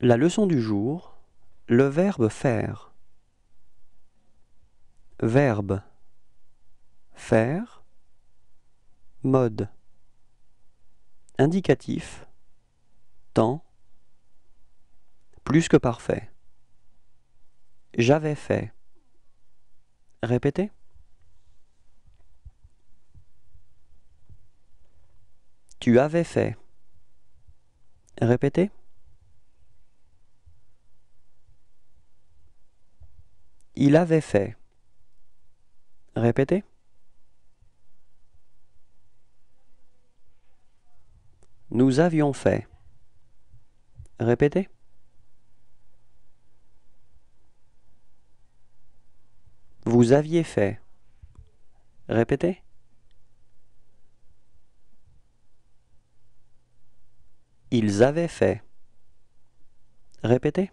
La leçon du jour, le verbe faire. Verbe faire, mode, indicatif, temps, plus que parfait. J'avais fait. Répétez. Tu avais fait. Répétez. Il avait fait. Répétez. Nous avions fait. Répétez. Vous aviez fait. Répétez. Ils avaient fait. Répétez.